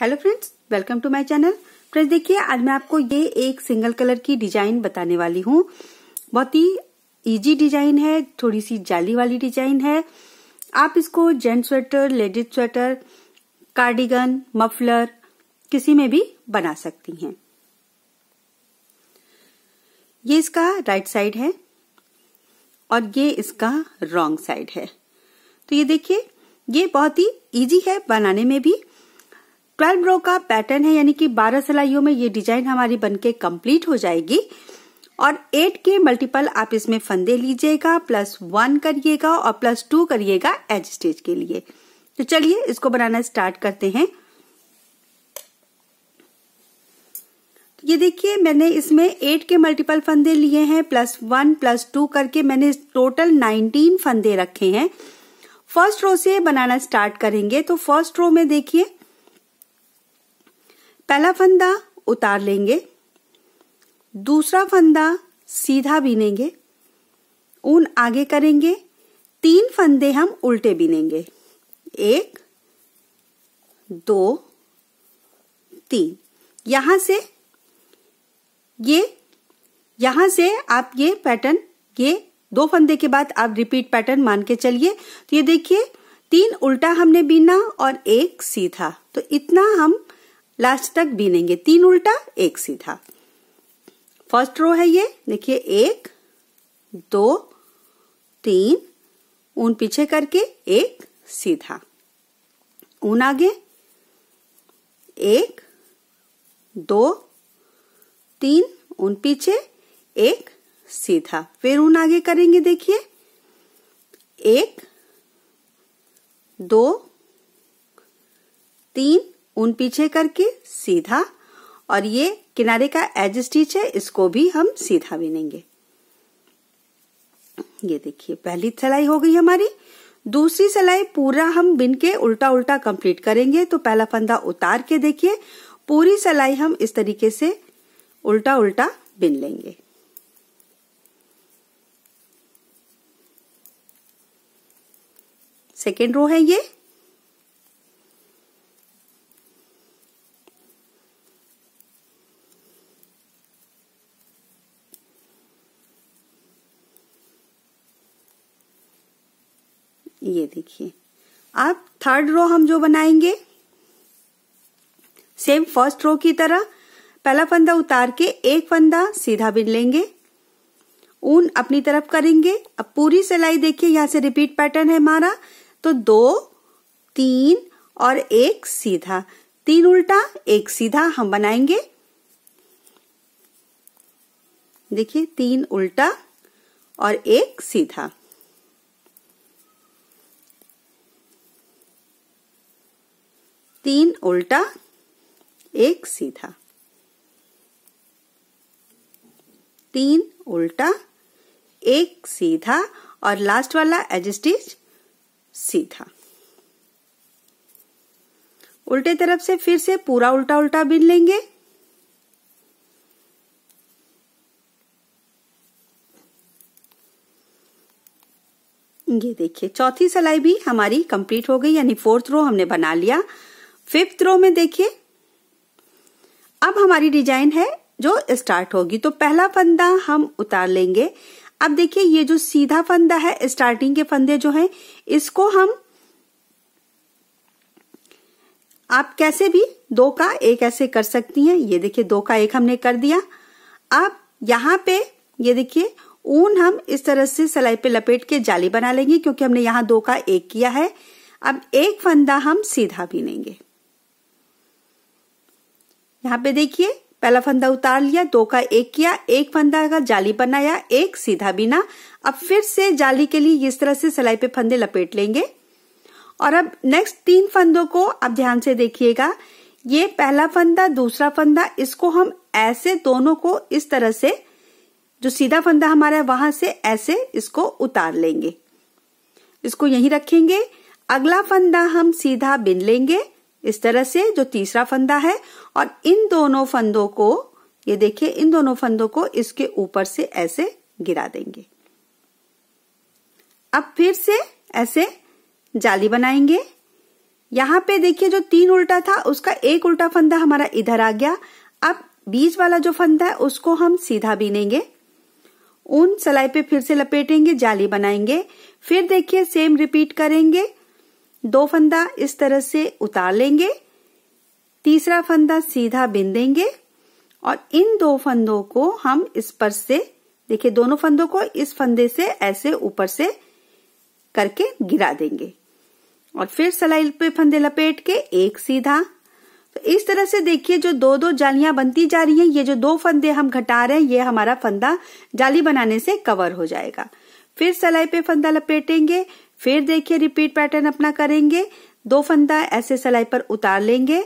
hello friends welcome to my channel friends देखिए आज मैं आपको ये एक सिंगल कलर की डिजाइन बताने वाली हूँ बहुत ही इजी डिजाइन है थोड़ी सी जाली वाली डिजाइन है आप इसको gent sweater ladies sweater cardigan muffler किसी में भी बना सकती हैं ये इसका राइट साइड है और ये इसका रॉन्ग साइड है तो ये देखिए ये बहुत ही इजी है बनाने में भी 12 रो का पैटर्न है यानी कि 12 सिलाइयों में ये डिजाइन हमारी बनके कंप्लीट हो जाएगी और 8 के मल्टीपल आप इसमें फंदे लीजिएगा प्लस वन करिएगा और प्लस टू करिएगा एज स्टेज के लिए तो चलिए इसको बनाना स्टार्ट करते हैं ये देखिए मैंने इसमें एट के मल्टीपल फंदे लिए हैं प्लस वन प्लस टू करके मैंने टोटल नाइनटीन फंदे रखे हैं फर्स्ट रो से बनाना स्टार्ट करेंगे तो फर्स्ट रो में देखिए पहला फंदा उतार लेंगे दूसरा फंदा सीधा बीनेंगे ऊन आगे करेंगे तीन फंदे हम उल्टे बीनेंगे एक दो तीन यहां से ये यहां से आप ये पैटर्न ये दो फंदे के बाद आप रिपीट पैटर्न मान के चलिए तो ये देखिए तीन उल्टा हमने बीना और एक सीधा तो इतना हम लास्ट तक बीनेंगे तीन उल्टा एक सीधा फर्स्ट रो है ये देखिए एक दो तीन ऊन पीछे करके एक सीधा ऊन आगे एक दो तीन ऊन पीछे एक सीधा फिर ऊन आगे करेंगे देखिए एक दो तीन ऊन पीछे करके सीधा और ये किनारे का एज स्टिच है इसको भी हम सीधा बिनेंगे ये देखिए पहली सिलाई हो गई हमारी दूसरी सिलाई पूरा हम बिन के उल्टा उल्टा कंप्लीट करेंगे तो पहला फंदा उतार के देखिए पूरी सिलाई हम इस तरीके से उल्टा उल्टा बिन लेंगे सेकेंड रो है ये ये देखिए अब थर्ड रो हम जो बनाएंगे सेम फर्स्ट रो की तरह पहला फंदा उतार के एक फंदा सीधा बिन लेंगे ऊन अपनी तरफ करेंगे अब पूरी सिलाई देखिए यहां से रिपीट पैटर्न है हमारा तो दो तीन और एक सीधा तीन उल्टा एक सीधा हम बनाएंगे देखिए तीन उल्टा और एक सीधा तीन उल्टा एक सीधा तीन उल्टा एक सीधा और लास्ट वाला एज स्टिच सीधा उल्टे तरफ से फिर से पूरा उल्टा उल्टा बिन लेंगे ये देखिए चौथी सिलाई भी हमारी कंप्लीट हो गई यानी फोर्थ रो हमने बना लिया फिफ्थ रो में देखिए अब हमारी डिजाइन है जो स्टार्ट होगी तो पहला फंदा हम उतार लेंगे अब देखिए ये जो सीधा फंदा है स्टार्टिंग के फंदे जो हैं इसको हम आप कैसे भी दो का एक ऐसे कर सकती हैं ये देखिए दो का एक हमने कर दिया अब यहां पे ये देखिए ऊन हम इस तरह से सिलाई पे लपेट के जाली बना लेंगे क्योंकि हमने यहाँ दो का एक किया है अब एक फंदा हम सीधा भी लेंगे यहाँ पे देखिए पहला फंदा उतार लिया दो का एक किया एक फंदा का जाली बनाया एक सीधा बिना अब फिर से जाली के लिए इस तरह से सिलाई पे फंदे लपेट लेंगे और अब नेक्स्ट तीन फंदों को आप ध्यान से देखिएगा ये पहला फंदा दूसरा फंदा इसको हम ऐसे दोनों को इस तरह से जो सीधा फंदा हमारा है वहां से ऐसे इसको उतार लेंगे इसको यही रखेंगे अगला फंदा हम सीधा बिन लेंगे इस तरह से जो तीसरा फंदा है और इन दोनों फंदों को ये देखिए इन दोनों फंदों को इसके ऊपर से ऐसे गिरा देंगे अब फिर से ऐसे जाली बनाएंगे यहां पे देखिए जो तीन उल्टा था उसका एक उल्टा फंदा हमारा इधर आ गया अब बीज वाला जो फंदा है उसको हम सीधा बीनेंगे उन सलाई पे फिर से लपेटेंगे जाली बनाएंगे फिर देखिए सेम रिपीट करेंगे दो फंदा इस तरह से उतार लेंगे तीसरा फंदा सीधा बिंदेंगे और इन दो फंदों को हम इस पर से देखिए दोनों फंदों को इस फंदे से ऐसे ऊपर से करके गिरा देंगे और फिर सलाई पे फंदे लपेट के एक सीधा तो इस तरह से देखिए जो दो दो जालियां बनती जा रही हैं ये जो दो फंदे हम घटा रहे हैं ये हमारा फंदा जाली बनाने से कवर हो जाएगा फिर सलाई पे फंदा लपेटेंगे फिर देखिए रिपीट पैटर्न अपना करेंगे दो फंदा ऐसे सलाई पर उतार लेंगे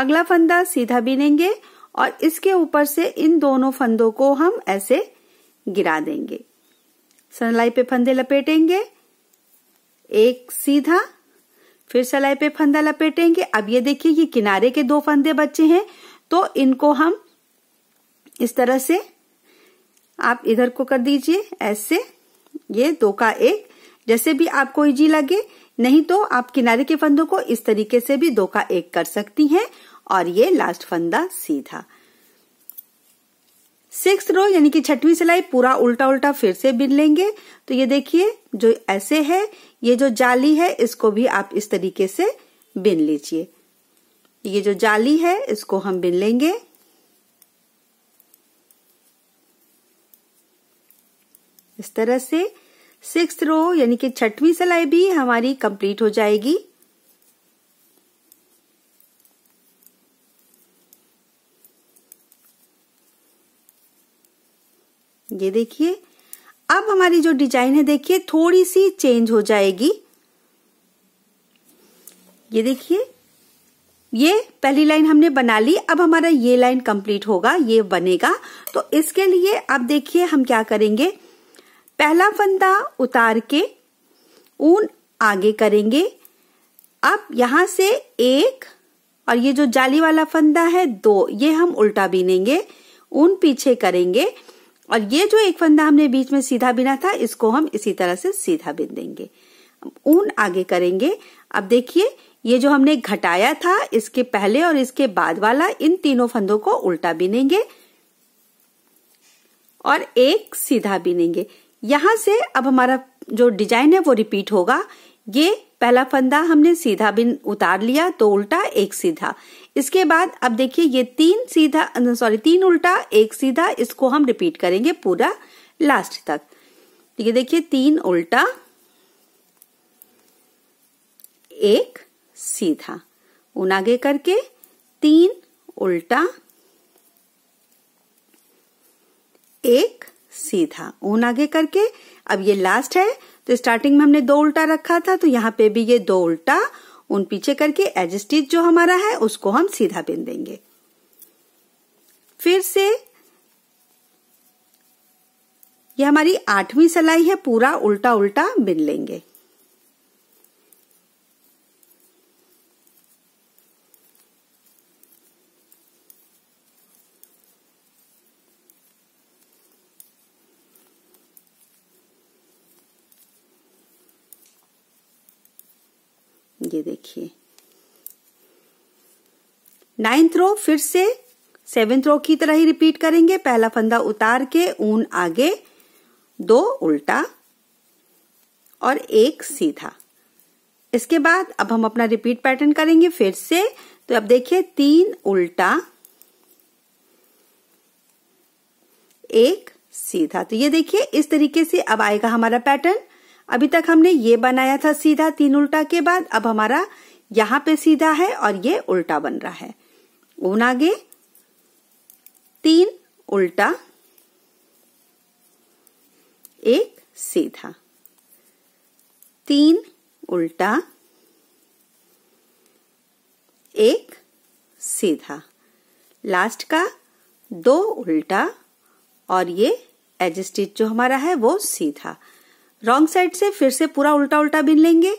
अगला फंदा सीधा बीनेंगे और इसके ऊपर से इन दोनों फंदों को हम ऐसे गिरा देंगे सलाई पे फंदे लपेटेंगे एक सीधा फिर सलाई पे फंदा लपेटेंगे अब ये देखिए ये किनारे के दो फंदे बचे हैं तो इनको हम इस तरह से आप इधर को कर दीजिए ऐसे ये दो का एक जैसे भी आपको इजी लगे नहीं तो आप किनारे के फंदों को इस तरीके से भी दो का एक कर सकती हैं और ये लास्ट फंदा सीधा सिक्स रो यानी कि छठवीं सिलाई पूरा उल्टा उल्टा फिर से बिन लेंगे तो ये देखिए जो ऐसे है ये जो जाली है इसको भी आप इस तरीके से बिन लीजिए ये जो जाली है इसको हम बिन लेंगे इस तरह से सिक्स रो यानी कि छठवीं सिलाई भी हमारी कंप्लीट हो जाएगी ये देखिए अब हमारी जो डिजाइन है देखिए थोड़ी सी चेंज हो जाएगी ये देखिए ये पहली लाइन हमने बना ली अब हमारा ये लाइन कंप्लीट होगा ये बनेगा तो इसके लिए अब देखिए हम क्या करेंगे पहला फंदा उतार के ऊन आगे करेंगे अब यहां से एक और ये जो जाली वाला फंदा है दो ये हम उल्टा बीनेंगे ऊन पीछे करेंगे और ये जो एक फंदा हमने बीच में सीधा बिना था इसको हम इसी तरह से सीधा बिन देंगे ऊन आगे करेंगे अब देखिए ये जो हमने घटाया था इसके पहले और इसके बाद वाला इन तीनों फंदों को उल्टा बिनेंगे और एक सीधा बिनेंगे यहां से अब हमारा जो डिजाइन है वो रिपीट होगा ये पहला फंदा हमने सीधा बिन उतार लिया तो उल्टा एक सीधा इसके बाद अब देखिए ये तीन सीधा सॉरी तीन उल्टा एक सीधा इसको हम रिपीट करेंगे पूरा लास्ट तक ठीक है देखिए तीन उल्टा एक सीधा उन आगे करके तीन उल्टा एक सीधा ऊन आगे करके अब ये लास्ट है तो स्टार्टिंग में हमने दो उल्टा रखा था तो यहाँ पे भी ये दो उल्टा उन पीछे करके एजस्टिच जो हमारा है उसको हम सीधा बिन देंगे फिर से ये हमारी आठवीं सलाई है पूरा उल्टा उल्टा बिन लेंगे ये देखिए नाइन्थ रो फिर से सेवेंथ रो की तरह ही रिपीट करेंगे पहला फंदा उतार के ऊन आगे दो उल्टा और एक सीधा इसके बाद अब हम अपना रिपीट पैटर्न करेंगे फिर से तो अब देखिए तीन उल्टा एक सीधा तो ये देखिए इस तरीके से अब आएगा हमारा पैटर्न अभी तक हमने ये बनाया था सीधा तीन उल्टा के बाद अब हमारा यहाँ पे सीधा है और ये उल्टा बन रहा है ऊन आगे तीन उल्टा एक सीधा तीन उल्टा एक सीधा लास्ट का दो उल्टा और ये एजस्टिट जो हमारा है वो सीधा रॉन्ग साइड से फिर से पूरा उल्टा उल्टा बिन लेंगे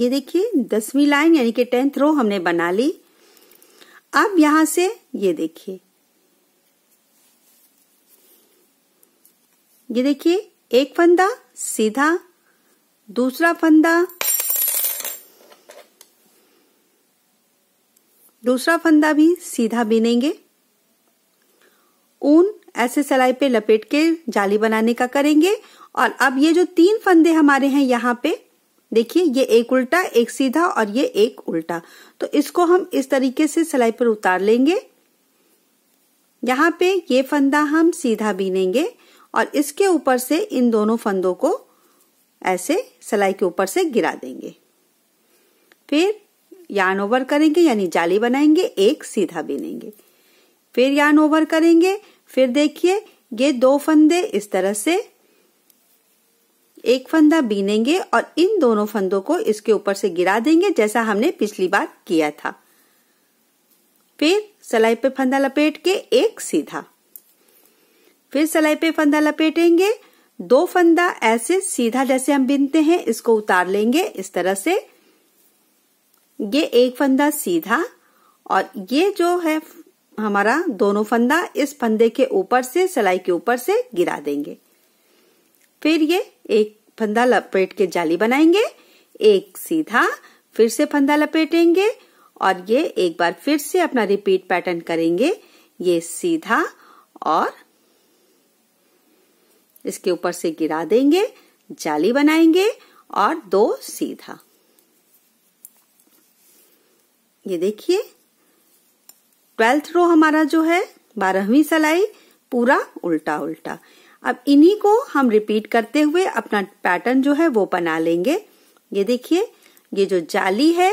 ये देखिए दसवीं लाइन यानी कि टेंथ रो हमने बना ली अब यहां से ये देखिए ये देखिए एक फंदा सीधा दूसरा फंदा दूसरा फंदा भी सीधा बिनेंगे ऊन ऐसे सलाई पे लपेट के जाली बनाने का करेंगे और अब ये जो तीन फंदे हमारे हैं यहाँ पे देखिए ये एक उल्टा एक सीधा और ये एक उल्टा तो इसको हम इस तरीके से सिलाई पर उतार लेंगे यहाँ पे ये फंदा हम सीधा बीनेंगे और इसके ऊपर से इन दोनों फंदों को ऐसे सिलाई के ऊपर से गिरा देंगे फिर यान ओवर करेंगे यानी जाली बनाएंगे एक सीधा बीनेंगे फिर यान ओवर करेंगे फिर देखिए ये दो फंदे इस तरह से एक फंदा बीनेंगे और इन दोनों फंदों को इसके ऊपर से गिरा देंगे जैसा हमने पिछली बार किया था फिर सलाई पे फंदा लपेट के एक सीधा फिर सलाई पे फंदा लपेटेंगे दो फंदा ऐसे सीधा जैसे हम बीनते हैं इसको उतार लेंगे इस तरह से ये एक फंदा सीधा और ये जो है हमारा दोनों फंदा इस फंदे के ऊपर से सिलाई के ऊपर से गिरा देंगे फिर ये एक फंदा लपेट के जाली बनाएंगे एक सीधा फिर से फंदा लपेटेंगे और ये एक बार फिर से अपना रिपीट पैटर्न करेंगे ये सीधा और इसके ऊपर से गिरा देंगे जाली बनाएंगे और दो सीधा ये देखिए ट्वेल्थ रो हमारा जो है बारहवीं सलाई पूरा उल्टा उल्टा अब इन्हीं को हम रिपीट करते हुए अपना पैटर्न जो है वो बना लेंगे ये देखिए ये जो जाली है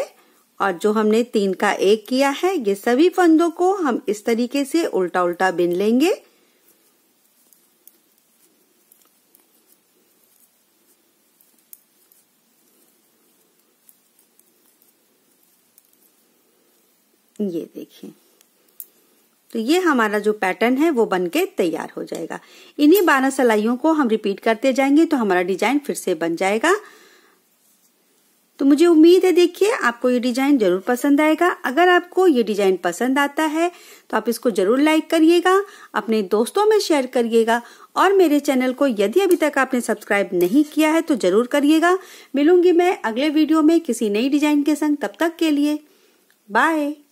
और जो हमने तीन का एक किया है ये सभी फंदों को हम इस तरीके से उल्टा उल्टा बिन लेंगे ये देखिए तो ये हमारा जो पैटर्न है वो बनके तैयार हो जाएगा इन्हीं बारह सलाइयों को हम रिपीट करते जाएंगे तो हमारा डिजाइन फिर से बन जाएगा तो मुझे उम्मीद है देखिए आपको ये डिजाइन जरूर पसंद आएगा अगर आपको ये डिजाइन पसंद आता है तो आप इसको जरूर लाइक करिएगा अपने दोस्तों में शेयर करिएगा और मेरे चैनल को यदि अभी तक आपने सब्सक्राइब नहीं किया है तो जरूर करिएगा मिलूंगी मैं अगले वीडियो में किसी नई डिजाइन के संग तब तक के लिए बाय